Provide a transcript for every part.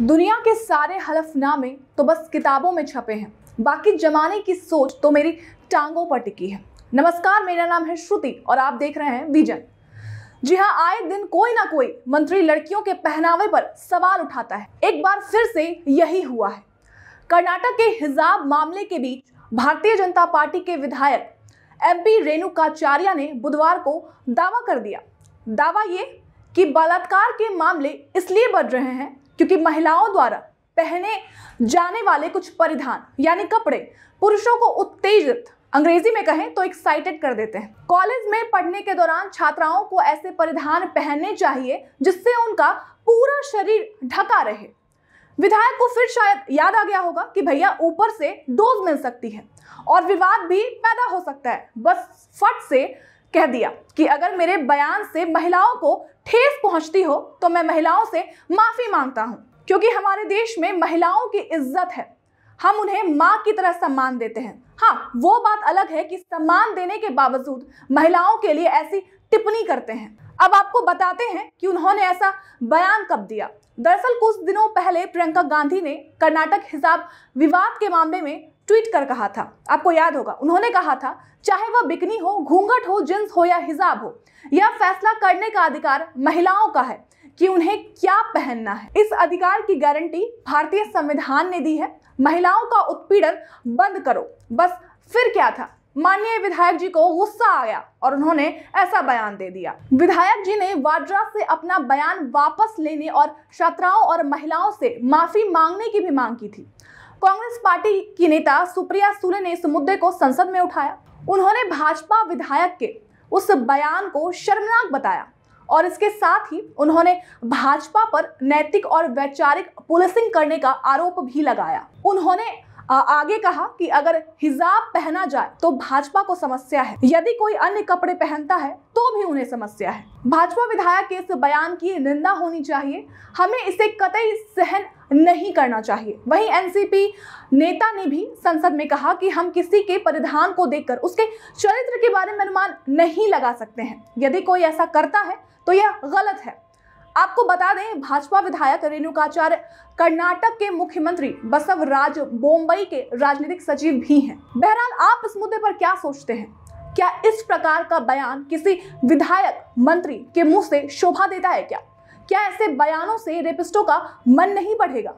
दुनिया के सारे हलफनामे तो बस किताबों में छपे हैं बाकी जमाने की सोच तो मेरी टांगों पर टिकी है नमस्कार मेरा नाम है श्रुति और आप देख रहे हैं विजन जी हाँ आए दिन कोई ना कोई मंत्री लड़कियों के पहनावे पर सवाल उठाता है एक बार फिर से यही हुआ है कर्नाटक के हिजाब मामले के बीच भारतीय जनता पार्टी के विधायक एम पी रेणुकाचार्य ने बुधवार को दावा कर दिया दावा ये कि बलात्कार के मामले इसलिए बढ़ रहे हैं क्योंकि महिलाओं द्वारा पहने जाने वाले कुछ परिधान यानी कपड़े पुरुषों को उत्तेजित अंग्रेजी में कहें तो एक्साइटेड कर देते हैं कॉलेज में पढ़ने के दौरान छात्राओं को ऐसे परिधान पहनने चाहिए जिससे उनका पूरा शरीर ढका रहे विधायक को फिर शायद याद आ गया होगा कि भैया ऊपर से डोज मिल सकती है और विवाद भी पैदा हो सकता है बस फट से कह दिया कि अगर मेरे बयान से महिलाओं को ठेस पहुंचती हो तो मैं महिलाओं से माफ़ी मांगता हूं क्योंकि हमारे देश में महिलाओं की इज्जत है हम उन्हें माँ की तरह सम्मान देते हैं हाँ वो बात अलग है कि सम्मान देने के बावजूद महिलाओं के लिए ऐसी टिप्पणी करते हैं अब आपको बताते हैं कि उन्होंने ऐसा बयान कब दिया दरअसल कुछ दिनों पहले प्रियंका गांधी ने कर्नाटक हिसाब विवाद के मामले में ट्वीट कर कहा था आपको याद होगा उन्होंने कहा था चाहे वह बिकनी हो घूंघट हो जिन्स हो या हिजाब हो यह फैसला करने का अधिकार महिलाओं का है कि उन्हें क्या पहनना है इस अधिकार की गारंटी भारतीय संविधान ने दी है महिलाओं का उत्पीड़न बंद करो बस फिर क्या था माननीय विधायक जी को गुस्सा आ गया और उन्होंने ऐसा बयान दे दिया विधायक जी ने वाड्रा से अपना बयान वापस लेने और छात्राओं और महिलाओं से माफी मांगने की भी मांग की थी कांग्रेस पार्टी की नेता सुप्रिया सुले ने इस मुद्दे को संसद में उठाया उन्होंने भाजपा विधायक के उस बयान को शर्मनाक बताया और इसके साथ ही उन्होंने भाजपा पर नैतिक और वैचारिक पुलिसिंग करने का आरोप भी लगाया उन्होंने आगे कहा कि अगर हिजाब पहना जाए तो भाजपा को समस्या है यदि कोई अन्य कपड़े पहनता है तो भी उन्हें समस्या है भाजपा विधायक के इस बयान की निंदा होनी चाहिए हमें इसे कतई सहन नहीं करना चाहिए वहीं एनसीपी नेता ने भी संसद में कहा कि हम किसी के परिधान को देखकर उसके चरित्र के बारे में अनुमान नहीं लगा सकते हैं यदि कोई ऐसा करता है तो यह गलत है आपको बता दें भाजपा विधायक रेणुकाचार्य कर्नाटक के मुख्यमंत्री बसवराज बोम्बई के राजनीतिक सचिव भी हैं बहरहाल आप इस मुद्दे पर क्या सोचते हैं क्या इस प्रकार का बयान किसी विधायक मंत्री के मुंह से शोभा देता है क्या क्या ऐसे बयानों से रेपिस्टों का मन नहीं बढ़ेगा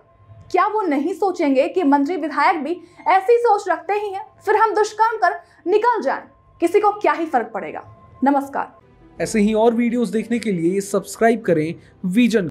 क्या वो नहीं सोचेंगे कि मंत्री विधायक भी ऐसी सोच रखते ही हैं फिर हम दुष्कर्म कर निकल जाएं किसी को क्या ही फर्क पड़ेगा नमस्कार ऐसे ही और वीडियोस देखने के लिए सब्सक्राइब करें विजन